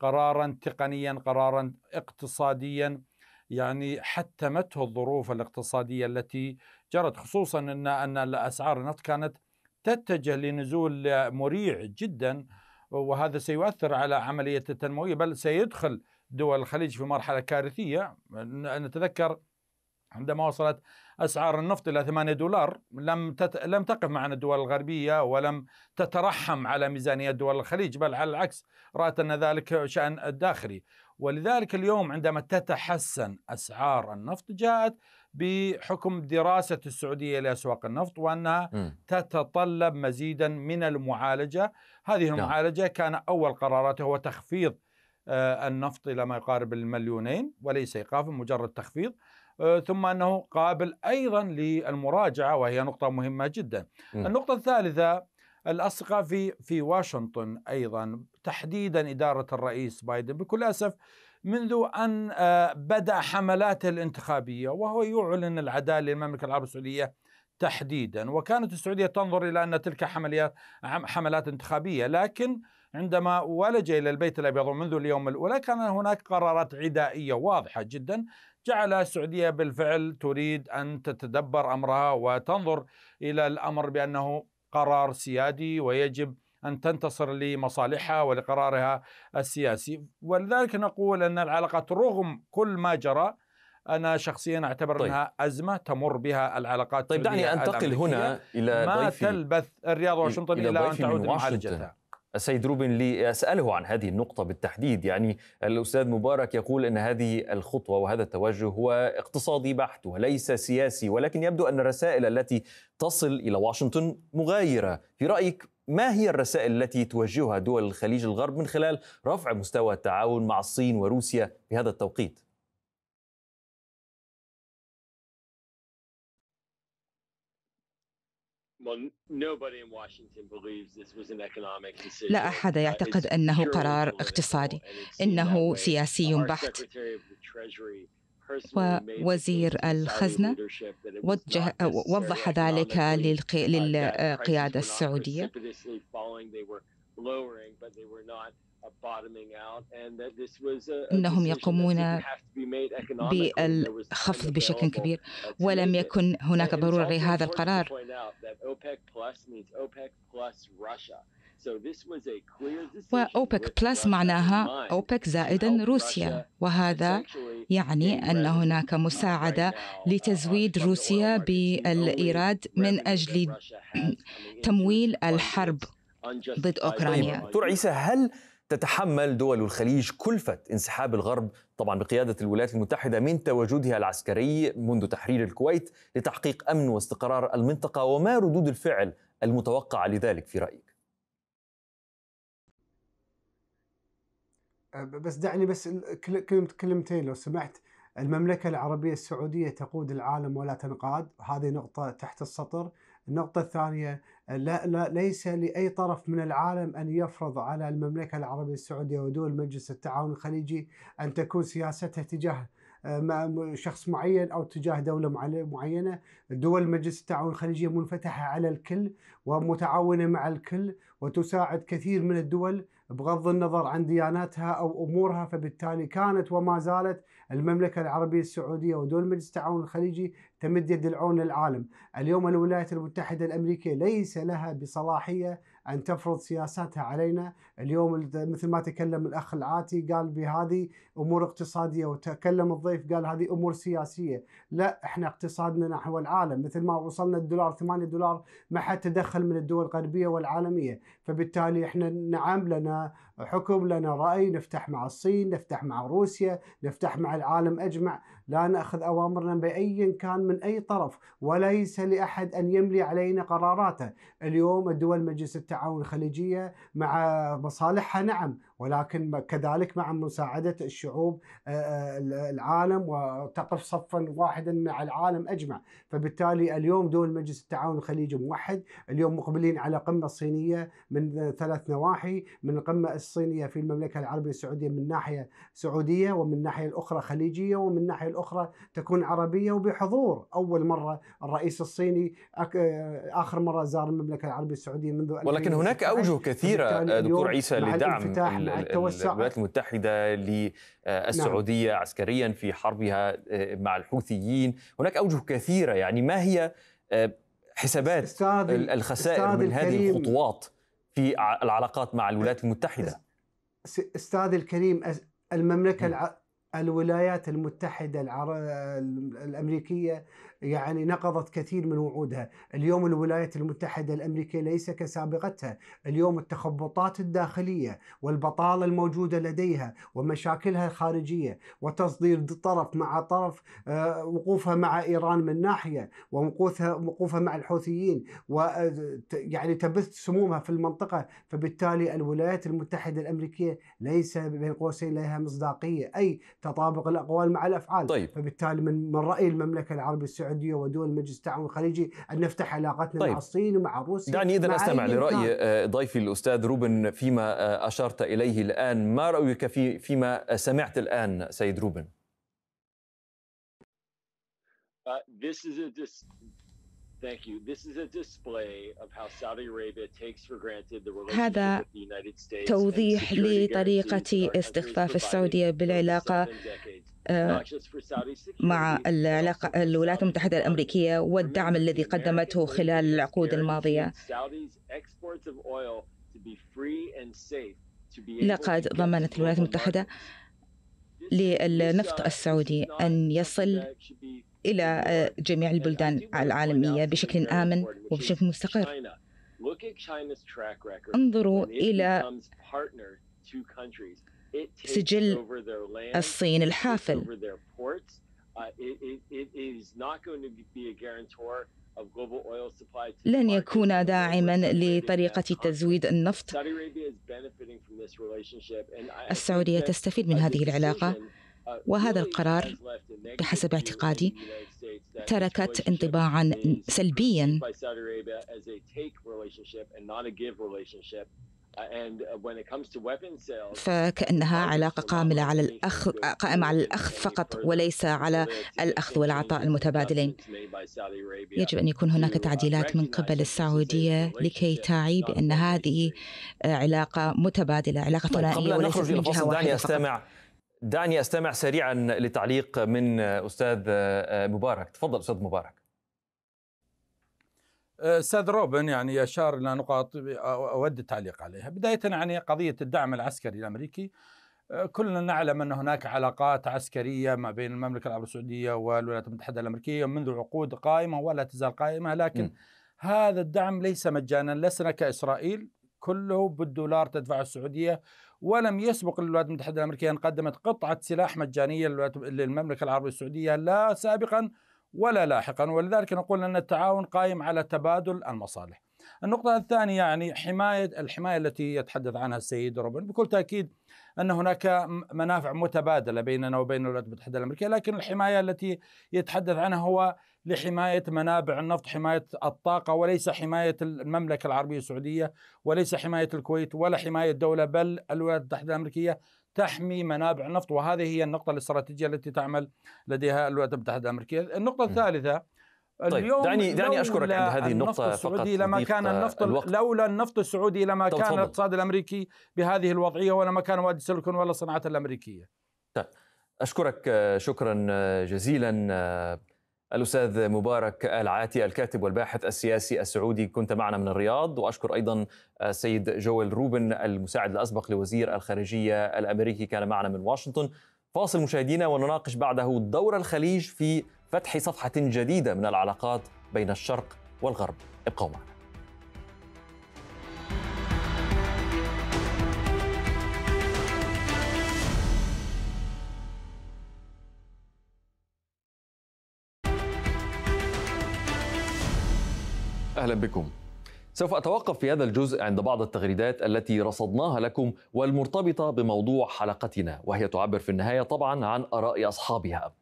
قرارا تقنيا، قرارا اقتصاديا يعني حتمته الظروف الاقتصاديه التي جرت خصوصا ان ان اسعار النفط كانت تتجه لنزول مريع جدا وهذا سيؤثر على عملية التنموية بل سيدخل دول الخليج في مرحلة كارثية نتذكر عندما وصلت اسعار النفط الى 8 دولار لم تت... لم تقف معنا الدول الغربيه ولم تترحم على ميزانيه دول الخليج بل على العكس رات ان ذلك شان داخلي ولذلك اليوم عندما تتحسن اسعار النفط جاءت بحكم دراسه السعوديه لاسواق النفط وانها م. تتطلب مزيدا من المعالجه هذه نعم. المعالجه كان اول قراراتها هو تخفيض آه، النفط الى ما يقارب المليونين وليس إيقاف مجرد تخفيض آه، ثم أنه قابل أيضا للمراجعة وهي نقطة مهمة جدا النقطة الثالثة الأصدقاء في في واشنطن أيضا تحديدا إدارة الرئيس بايدن بكل أسف منذ أن آه، بدأ حملاته الانتخابية وهو يعلن العدالة للمملكة العربية السعودية تحديدا وكانت السعودية تنظر إلى أن تلك حملات حملات انتخابية لكن عندما ولج إلى البيت الأبيض منذ اليوم الأولى كان هناك قرارات عدائية واضحة جدا جعل السعوديه بالفعل تريد ان تتدبر امرها وتنظر الى الامر بانه قرار سيادي ويجب ان تنتصر لمصالحها ولقرارها السياسي ولذلك نقول ان العلاقات رغم كل ما جرى انا شخصيا اعتبر طيب. انها ازمه تمر بها العلاقات طيب دعني انتقل هنا الى ما ضيفي تلبث الرياض واشنطن الى, إلى ان تعود معالجتها السيد روبن لأسأله عن هذه النقطة بالتحديد يعني الأستاذ مبارك يقول أن هذه الخطوة وهذا التوجه هو اقتصادي بحت وليس سياسي ولكن يبدو أن الرسائل التي تصل إلى واشنطن مغايرة في رأيك ما هي الرسائل التي توجهها دول الخليج الغرب من خلال رفع مستوى التعاون مع الصين وروسيا في هذا التوقيت؟ لا أحد uh, يعتقد أنه قرار اقتصادي إنه سياسي بحت ووزير الخزنة وجه وضح ذلك uh, للقيادة السعودية انهم يقومون بالخفض بشكل كبير ولم يكن هناك ضروره لهذا القرار وأوبك بلس معناها أوبك زائدا يعني uh, uh, روسيا وهذا يعني أن هناك مساعدة لتزويد روسيا بالإيراد من أجل تمويل الحرب ضد أوكرانيا طيب. هل تتحمل دول الخليج كلفة انسحاب الغرب طبعا بقيادة الولايات المتحدة من تواجدها العسكري منذ تحرير الكويت لتحقيق أمن واستقرار المنطقة وما ردود الفعل المتوقعة لذلك في رأيك؟ أه، بس دعني بس كلمتين لو سمحت المملكة العربية السعودية تقود العالم ولا تنقاد هذه نقطة تحت السطر النقطة الثانية لا لا ليس لاي طرف من العالم ان يفرض على المملكه العربيه السعوديه ودول مجلس التعاون الخليجي ان تكون سياستها تجاه آه، شخص معين او تجاه دوله معينه، دول مجلس التعاون الخليجي منفتحه على الكل ومتعاونه مع الكل وتساعد كثير من الدول بغض النظر عن دياناتها او امورها فبالتالي كانت وما زالت المملكة العربية السعودية ودول مجلس التعاون الخليجي تمد يد العون للعالم اليوم الولايات المتحدة الأمريكية ليس لها بصلاحية أن تفرض سياساتها علينا اليوم مثل ما تكلم الأخ العاتي قال بهذه أمور اقتصادية وتكلم الضيف قال هذه أمور سياسية لا إحنا اقتصادنا نحو العالم مثل ما وصلنا الدولار 8 دولار ما حد تدخل من الدول الغربية والعالمية فبالتالي إحنا نعم لنا حكم لنا رأي نفتح مع الصين نفتح مع روسيا نفتح مع العالم أجمع لا ناخذ اوامرنا باي كان من اي طرف وليس لاحد ان يملي علينا قراراته اليوم الدول مجلس التعاون الخليجيه مع مصالحها نعم ولكن كذلك مع مساعدة الشعوب آه، آه، العالم وتقف صفا واحدا مع العالم أجمع فبالتالي اليوم دول مجلس التعاون الخليجي موحد اليوم مقبلين على قمة صينية من ثلاث نواحي من القمة الصينية في المملكة العربية السعودية من ناحية سعودية ومن ناحية الأخرى خليجية ومن ناحية الأخرى تكون عربية وبحضور أول مرة الرئيس الصيني آه، آخر مرة زار المملكة العربية السعودية منذ ولكن هناك أوجه كثيرة دكتور عيسى لدعم الولايات المتحده للسعوديه نعم. عسكريا في حربها آه، مع الحوثيين هناك اوجه كثيره يعني ما هي آه، حسابات الخسائر من هذه الخطوات في العلاقات مع الولايات المتحده استاذ الكريم المملكه نعم. الع... الولايات المتحده العر... الامريكيه يعني نقضت كثير من وعودها اليوم الولايات المتحدة الأمريكية ليس كسابقتها اليوم التخبطات الداخلية والبطالة الموجودة لديها ومشاكلها الخارجية وتصدير طرف مع طرف آه، وقوفها مع إيران من ناحية ووقوفها وقوفها مع الحوثيين ويعني آه، تبث سمومها في المنطقة فبالتالي الولايات المتحدة الأمريكية ليس بين قوسين لها مصداقية أي تطابق الأقوال مع الأفعال طيب. فبالتالي من رأي المملكة العربية السعودية السعوديه ودول مجلس التعاون الخليجي ان نفتح علاقاتنا طيب. مع الصين ومع روسيا دعني اذا استمع لراي آه، ضيفي الاستاذ روبن فيما آه، اشرت اليه الان ما رايك في فيما آه، سمعت الان سيد روبن uh, Thank you. This is a display of how Saudi Arabia takes for granted the relationship with the United States توضيح لطريقة استخفاف السعودية بالعلاقة آه، مع العلاقة الولايات المتحدة الأمريكية والدعم الذي قدمته خلال العقود الماضية لقد ضمنت الولايات المتحدة للنفط السعودي أن يصل إلى آه، جميع البلدان العالمية بشكل آمن وبشكل مستقر انظروا إلى سجل الصين الحافل لن يكون داعما لطريقة تزويد النفط السعودية تستفيد من هذه العلاقة وهذا القرار بحسب اعتقادي تركت انطباعا سلبيا فكأنها علاقة قامله على الأخ قائمة على الأخذ فقط وليس على الأخذ والعطاء المتبادلين. يجب أن يكون هناك تعديلات من قبل السعودية لكي تعي بأن هذه علاقة متبادلة، علاقة ثنائية وليس من جهة واحدة فقط. دعني استمع سريعا لتعليق من استاذ آه، مبارك تفضل استاذ مبارك آه، استاذ روبن يعني اشار الى نقاط آه، اود التعليق عليها بدايه يعني قضيه الدعم العسكري الامريكي كلنا نعلم ان هناك علاقات عسكريه ما بين المملكه العربيه السعوديه والولايات المتحده الامريكيه منذ عقود قائمه ولا تزال قائمه لكن م. هذا الدعم ليس مجانا لسنا كاسرائيل كله بالدولار تدفعه السعوديه ولم يسبق للولايات المتحدة الأمريكية أن قدمت قطعة سلاح مجانية للمملكة العربية السعودية لا سابقا ولا لاحقا ولذلك نقول أن التعاون قائم على تبادل المصالح النقطة الثانية يعني حماية الحماية التي يتحدث عنها السيد روبن بكل تأكيد أن هناك منافع متبادلة بيننا وبين الولايات المتحدة الأمريكية لكن الحماية التي يتحدث عنها هو لحمايه منابع النفط حمايه الطاقه وليس حمايه المملكه العربيه السعوديه وليس حمايه الكويت ولا حمايه دوله بل الولايات المتحده الامريكيه تحمي منابع النفط وهذه هي النقطه الاستراتيجيه التي تعمل لديها الولايات المتحده الامريكيه النقطه الثالثه طيب اليوم دعني دعني اشكرك عند هذه النقطه فقط لما كان النفط الوقت. لولا النفط السعودي لما طيب كان الاقتصاد الامريكي بهذه الوضعيه ولما كان وادي السيليكون ولا الصناعات الامريكيه طيب اشكرك آه، شكرا آه، جزيلا آه، الأستاذ مبارك العاتي الكاتب والباحث السياسي السعودي كنت معنا من الرياض وأشكر أيضا سيد جويل روبن المساعد الأسبق لوزير الخارجية الأمريكي كان معنا من واشنطن فاصل مشاهدينا ونناقش بعده دور الخليج في فتح صفحة جديدة من العلاقات بين الشرق والغرب ابقوا معنا أهلا بكم سوف أتوقف في هذا الجزء عند بعض التغريدات التي رصدناها لكم والمرتبطة بموضوع حلقتنا وهي تعبر في النهاية طبعا عن آراء أصحابها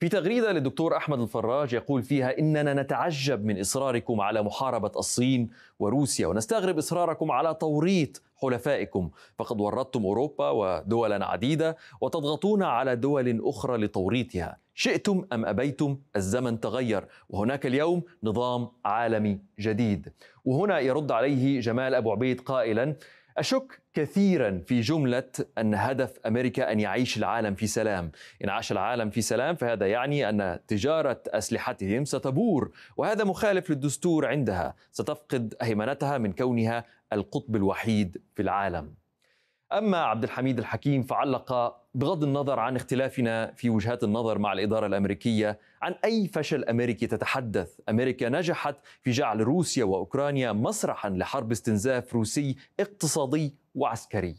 في تغريدة للدكتور أحمد الفراج يقول فيها إننا نتعجب من إصراركم على محاربة الصين وروسيا ونستغرب إصراركم على توريط حلفائكم فقد ورطتم أوروبا ودولا عديدة وتضغطون على دول أخرى لتوريطها شئتم أم أبيتم الزمن تغير وهناك اليوم نظام عالمي جديد وهنا يرد عليه جمال أبو عبيد قائلا أشك كثيرا في جملة أن هدف أمريكا أن يعيش العالم في سلام إن عاش العالم في سلام فهذا يعني أن تجارة أسلحتهم ستبور وهذا مخالف للدستور عندها ستفقد هيمنتها من كونها القطب الوحيد في العالم أما عبد الحميد الحكيم فعلق بغض النظر عن اختلافنا في وجهات النظر مع الإدارة الأمريكية عن أي فشل أمريكي تتحدث أمريكا نجحت في جعل روسيا وأوكرانيا مسرحا لحرب استنزاف روسي اقتصادي وعسكري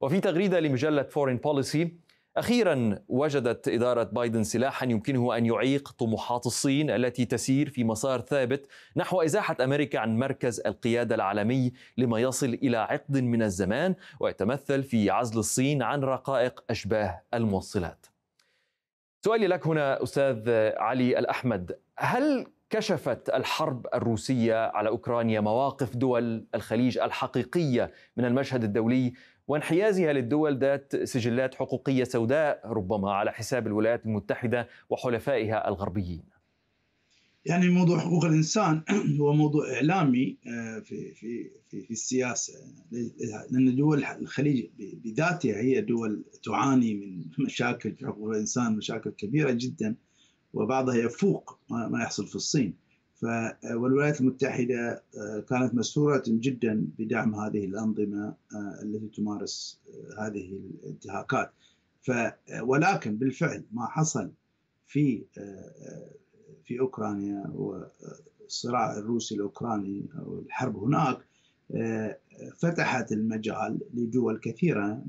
وفي تغريدة لمجلة فورين بوليسي اخيرا وجدت اداره بايدن سلاحا يمكنه ان يعيق طموحات الصين التي تسير في مسار ثابت نحو ازاحه امريكا عن مركز القياده العالمي لما يصل الى عقد من الزمان ويتمثل في عزل الصين عن رقائق اشباه الموصلات. سؤالي لك هنا استاذ علي الاحمد، هل كشفت الحرب الروسيه على اوكرانيا مواقف دول الخليج الحقيقيه من المشهد الدولي وانحيازها للدول ذات سجلات حقوقية سوداء ربما على حساب الولايات المتحدة وحلفائها الغربيين يعني موضوع حقوق الإنسان هو موضوع إعلامي آه، في, في, في, في السياسة لأن دول الخليج بذاتها هي دول تعاني من مشاكل في حقوق الإنسان مشاكل كبيرة جدا وبعضها يفوق ما يحصل في الصين آه، والولايات المتحدة آه، كانت مسرورة جدا بدعم هذه الأنظمة آه، التي تمارس هذه الانتهاكات ولكن بالفعل ما حصل في في أوكرانيا والصراع الروسي الأوكراني أو الحرب هناك فتحت المجال لدول كثيرة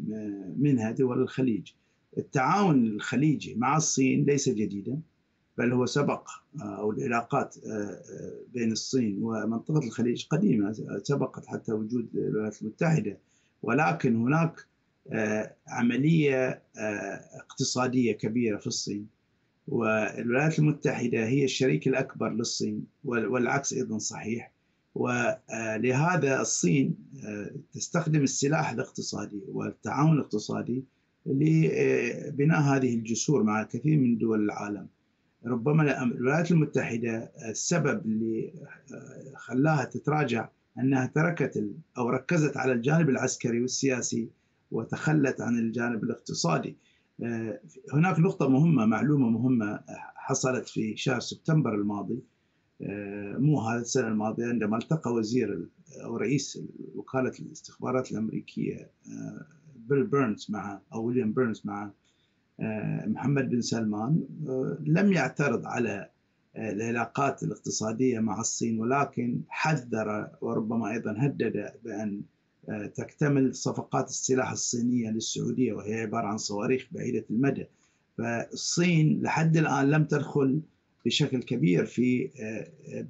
منها دول الخليج التعاون الخليجي مع الصين ليس جديدا بل هو سبق آه، أو العلاقات آه، آه، بين الصين ومنطقة الخليج قديمة سبقت حتى وجود الولايات المتحدة ولكن هناك عملية اقتصادية كبيرة في الصين والولايات المتحدة هي الشريك الأكبر للصين والعكس أيضا صحيح ولهذا الصين تستخدم السلاح الاقتصادي والتعاون الاقتصادي لبناء هذه الجسور مع كثير من دول العالم ربما الولايات المتحدة آه، السبب اللي آه، خلاها تتراجع أنها تركت أو ركزت على الجانب العسكري والسياسي وتخلت عن الجانب الاقتصادي آه، هناك نقطة مهمة معلومة مهمة حصلت في شهر سبتمبر الماضي مو هذا السنة الماضية عندما التقى وزير أو رئيس وكالة الاستخبارات الأمريكية بيل بيرنز مع أو ويليام بيرنز مع آه، محمد بن سلمان آه، لم يعترض على آه، العلاقات الاقتصادية مع الصين ولكن حذر وربما أيضا هدد بأن تكتمل صفقات السلاح الصينية للسعودية وهي عبارة عن صواريخ بعيدة المدى فالصين لحد الآن لم تدخل بشكل كبير في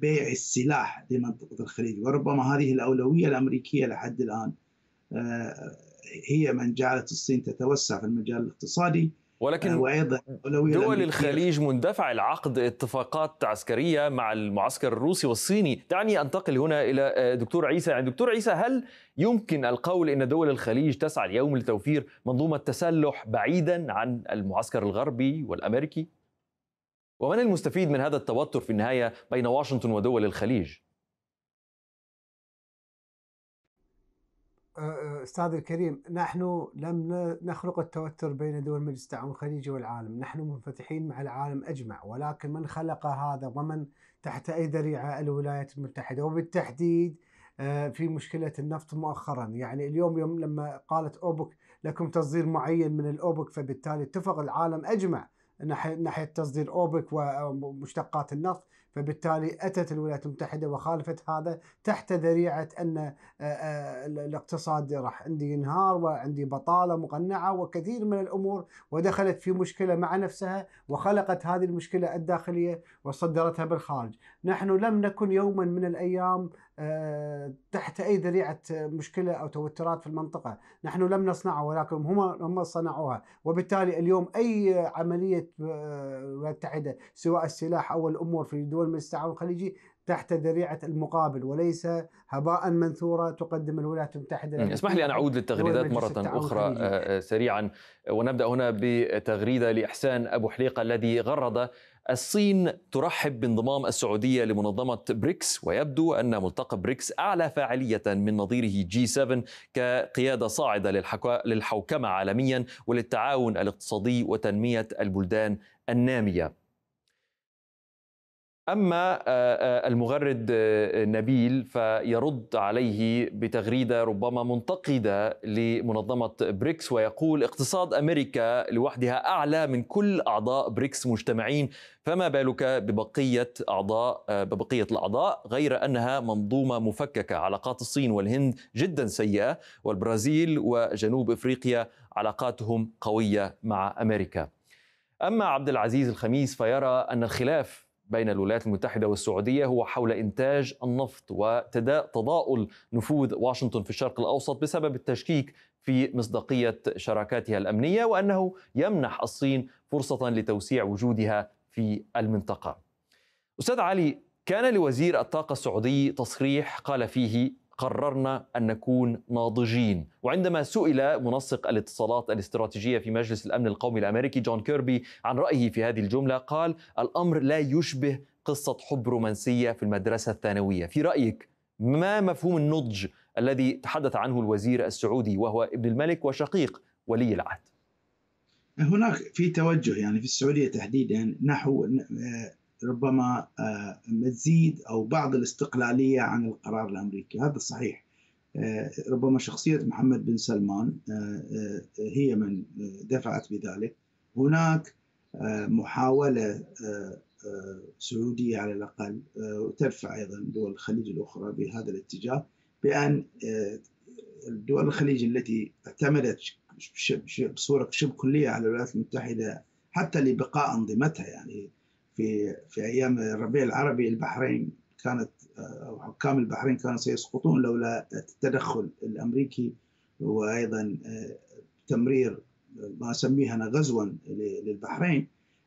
بيع السلاح لمنطقة الخليج وربما هذه الأولوية الأمريكية لحد الآن هي من جعلت الصين تتوسع في المجال الاقتصادي ولكن دول الخليج مندفع العقد اتفاقات عسكرية مع المعسكر الروسي والصيني دعني أنتقل هنا إلى آه، دكتور عيسى يعني دكتور عيسى هل يمكن القول أن دول الخليج تسعى اليوم لتوفير منظومة تسلح بعيدا عن المعسكر الغربي والأمريكي؟ ومن المستفيد من هذا التوتر في النهاية بين واشنطن ودول الخليج؟ استاذ الكريم نحن لم نخلق التوتر بين دول مجلس التعاون الخليجي والعالم نحن منفتحين مع العالم أجمع ولكن من خلق هذا ومن تحت أي ذريعة الولايات المتحدة وبالتحديد آه، في مشكلة النفط مؤخرا يعني اليوم يوم لما قالت أوبك لكم تصدير معين من الأوبك فبالتالي اتفق العالم أجمع ناحية تصدير أوبك ومشتقات النفط فبالتالي أتت الولايات المتحدة وخالفت هذا تحت ذريعة أن آه، آه، الاقتصاد راح عندي ينهار وعندي بطالة مقنعة وكثير من الأمور ودخلت في مشكلة مع نفسها وخلقت هذه المشكلة الداخلية وصدرتها بالخارج نحن لم نكن يوما من الأيام آه، تحت اي ذريعه مشكله او توترات في المنطقه، نحن لم نصنعها ولكن هم هم صنعوها، وبالتالي اليوم اي عمليه الولايات آه، المتحده سواء السلاح او الامور في دول مجلس التعاون الخليجي تحت ذريعه المقابل وليس هباء منثورا تقدم الولايات المتحده اسمح لي ان اعود للتغريدات مره اخرى آه، سريعا ونبدا هنا بتغريده لاحسان ابو حليقه الذي غرد الصين ترحب بانضمام السعودية لمنظمة بريكس ويبدو أن ملتقى بريكس أعلى فاعلية من نظيره جي 7 كقيادة صاعدة للحوكمة عالميا وللتعاون الاقتصادي وتنمية البلدان النامية أما آه، آه، المغرد آه، نبيل فيرد عليه بتغريدة ربما منتقدة لمنظمة بريكس ويقول اقتصاد أمريكا لوحدها أعلى من كل أعضاء بريكس مجتمعين فما بالك ببقية أعضاء ببقية الأعضاء غير أنها منظومة مفككة علاقات الصين والهند جدا سيئة والبرازيل وجنوب إفريقيا علاقاتهم قوية مع أمريكا أما عبد العزيز الخميس فيرى أن الخلاف بين الولايات المتحدة والسعودية هو حول إنتاج النفط وتضاؤل نفوذ واشنطن في الشرق الأوسط بسبب التشكيك في مصداقية شراكاتها الأمنية وأنه يمنح الصين فرصة لتوسيع وجودها في المنطقة. أستاذ علي كان لوزير الطاقة السعودي تصريح قال فيه قررنا أن نكون ناضجين وعندما سئل منسق الاتصالات الاستراتيجية في مجلس الأمن القومي الأمريكي جون كيربي عن رأيه في هذه الجملة قال الأمر لا يشبه قصة حب رومانسية في المدرسة الثانوية في رأيك ما مفهوم النضج الذي تحدث عنه الوزير السعودي وهو ابن الملك وشقيق ولي العهد هناك في توجه يعني في السعودية تحديدا نحو آه، ربما آه، مزيد او بعض الاستقلاليه عن القرار الامريكي هذا صحيح آه، ربما شخصيه محمد بن سلمان آه، هي من دفعت بذلك هناك محاوله سعوديه على الاقل وترفع ايضا دول الخليج الاخرى بهذا الاتجاه بان دول الخليج التي اعتمدت بصوره شبه كليه على الولايات المتحده حتى لبقاء انظمتها يعني في في ايام الربيع العربي البحرين كانت او آه، حكام البحرين كانوا سيسقطون لولا التدخل الامريكي وايضا آه، تمرير ما اسميها انا غزوا للبحرين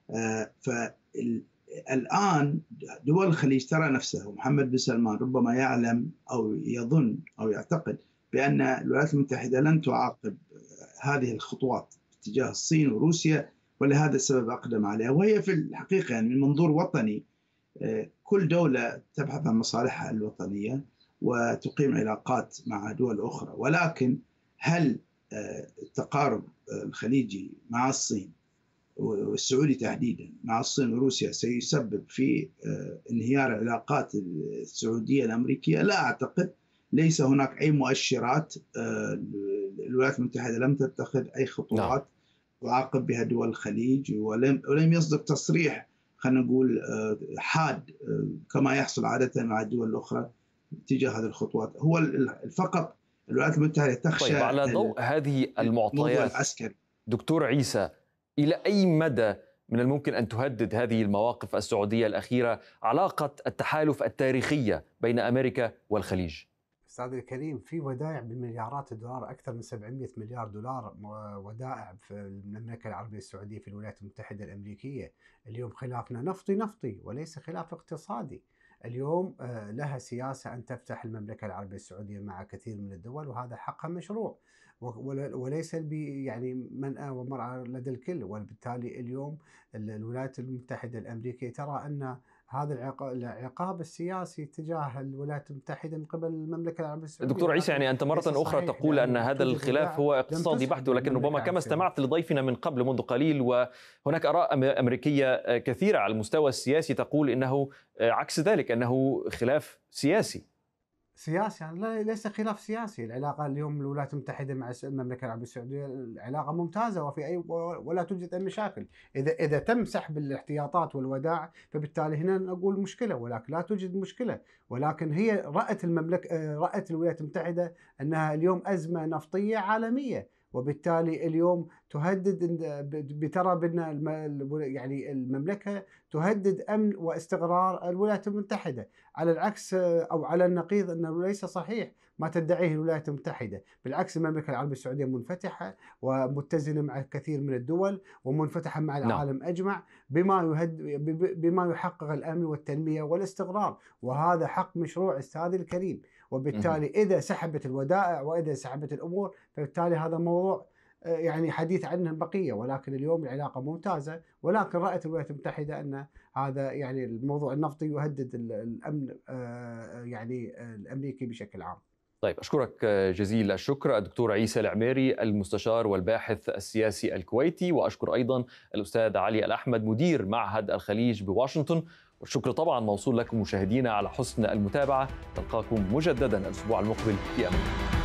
آه، فالان دول الخليج ترى نفسها ومحمد بن سلمان ربما يعلم او يظن او يعتقد بان الولايات المتحده لن تعاقب هذه الخطوات تجاه الصين وروسيا ولهذا السبب أقدم عليها وهي في الحقيقة يعني من منظور وطني آه، كل دولة تبحث عن مصالحها الوطنية وتقيم علاقات مع دول أخرى ولكن هل آه، التقارب آه، الخليجي مع الصين والسعودي تحديدا مع الصين وروسيا سيسبب في انهيار العلاقات السعوديه الامريكيه لا اعتقد ليس هناك اي مؤشرات الولايات المتحده لم تتخذ اي خطوات نعم. وعاقب بها دول الخليج ولم ولم يصدر تصريح خلينا نقول آه، حاد آه، كما يحصل عاده مع الدول الاخرى تجاه هذه الخطوات هو فقط الولايات المتحده تخشى طيب على ضوء هذه المعطيات العسكري دكتور عيسى الى اي مدى من الممكن ان تهدد هذه المواقف السعوديه الاخيره علاقه التحالف التاريخيه بين امريكا والخليج؟ استاذ الكريم في ودائع بمليارات الدولار اكثر من 700 مليار دولار ودائع في المملكه العربيه السعوديه في الولايات المتحده الامريكيه، اليوم خلافنا نفطي نفطي وليس خلاف اقتصادي. اليوم آه، لها سياسه ان تفتح المملكه العربيه السعوديه مع كثير من الدول وهذا حقها مشروع وليس يعني منأى ومرأة لدى الكل وبالتالي اليوم الولايات المتحده الامريكيه ترى ان هذا العقاب السياسي تجاه الولايات المتحده من قبل المملكه العربيه السعوديه دكتور عيسى يعني انت مره اخرى تقول ان هذا الخلاف هو اقتصادي بحت ولكن ربما كما استمعت لضيفنا من قبل منذ قليل وهناك اراء امريكيه آه، كثيره على المستوى السياسي تقول انه آه، عكس ذلك انه خلاف سياسي سياسي يعني ليس خلاف سياسي العلاقه اليوم الولايات المتحده مع المملكه العربيه السعوديه العلاقه ممتازه وفي اي ولا توجد اي مشاكل اذا اذا تم سحب الاحتياطات والودائع فبالتالي هنا نقول مشكله ولكن لا توجد مشكله ولكن هي رات المملكه آه، رات الولايات المتحده انها اليوم ازمه نفطيه عالميه وبالتالي اليوم تهدد بترى بان يعني المملكه تهدد امن واستقرار الولايات المتحده على العكس او على النقيض انه ليس صحيح ما تدعيه الولايات المتحده بالعكس المملكه العربيه السعوديه منفتحه ومتزنه مع كثير من الدول ومنفتحه مع نعم. العالم لا. اجمع بما يهد بما يحقق الامن والتنميه والاستقرار وهذا حق مشروع استاذي الكريم وبالتالي اذا سحبت الودائع واذا سحبت الامور فبالتالي هذا موضوع آه، يعني حديث عنه بقيه ولكن اليوم العلاقه ممتازه ولكن رات الولايات المتحده ان هذا يعني الموضوع النفطي يهدد الامن آه، آه، يعني الامريكي بشكل عام. طيب اشكرك جزيل الشكر الدكتور عيسى العميري المستشار والباحث السياسي الكويتي واشكر ايضا الاستاذ علي الاحمد مدير معهد الخليج بواشنطن والشكر طبعا موصول لكم مشاهدينا على حسن المتابعة نلقاكم مجددا الأسبوع المقبل في أمان